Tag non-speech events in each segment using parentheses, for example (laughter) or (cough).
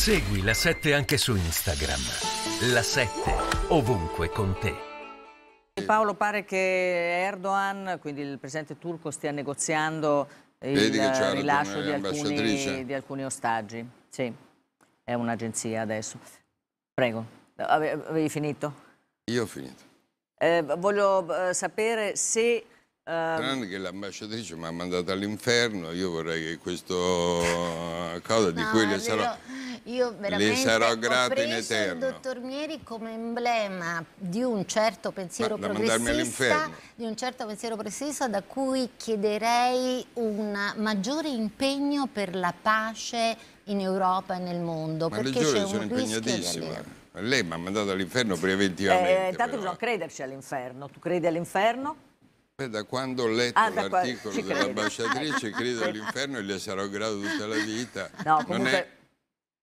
Segui la 7 anche su Instagram. La 7 ovunque con te. Paolo pare che Erdogan, quindi il presidente turco, stia negoziando il rilascio di alcuni, di alcuni, ostaggi. Sì, è un'agenzia adesso. Prego, avevi finito? Io ho finito. Eh, voglio eh, sapere se... Ehm, Tranne che l'ambasciatrice mi ha mandato all'inferno, io vorrei che questo eh, cosa di no, cui le sarò... Io veramente Le sarò grato in eterno. il dottor Mieri come emblema di un certo pensiero Ma, progressista, di un certo pensiero progressista da cui chiederei un maggiore impegno per la pace in Europa e nel mondo. Ma perché le sono impegnatissime. Lei mi ha mandato all'inferno preventivamente. Eh, tanto bisogna crederci all'inferno. Tu credi all'inferno? da quando ho letto ah, l'articolo dell'ambasciatrice credo (laughs) all'inferno e le sarò grato tutta la vita. No, comunque...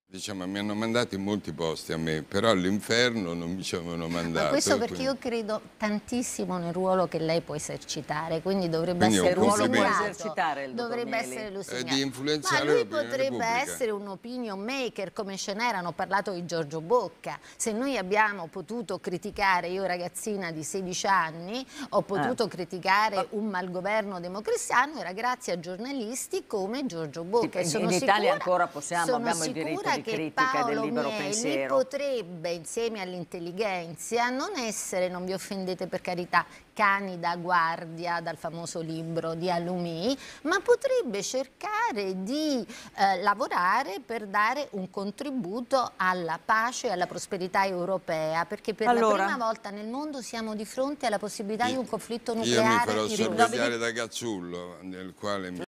Diciamo, mi hanno mandato in molti posti a me, però all'inferno non mi ci avevano mandato. Ma questo eh, perché quindi... io credo tantissimo nel ruolo che lei può esercitare, quindi dovrebbe quindi essere un ruolo può esercitare il Dovrebbe essere lusingale. Eh, di influenzare Ma lui potrebbe essere un opinion maker, come ce n'erano parlato di Giorgio Bocca. Se noi abbiamo potuto criticare, io ragazzina di 16 anni, ho potuto ah. criticare Ma... un malgoverno democristiano, era grazie a giornalisti come Giorgio Bocca. Sì, in, in Italia ancora possiamo, abbiamo il diritto Di di che Paolo del libero Mieli pensiero. potrebbe insieme all'intelligenza non essere, non vi offendete per carità, cani da guardia dal famoso libro di Alumi, ma potrebbe cercare di eh, lavorare per dare un contributo alla pace e alla prosperità europea, perché per allora, la prima volta nel mondo siamo di fronte alla possibilità io, di un conflitto nucleare. Io mi farò sorvegliare da Gazzullo, nel quale mi...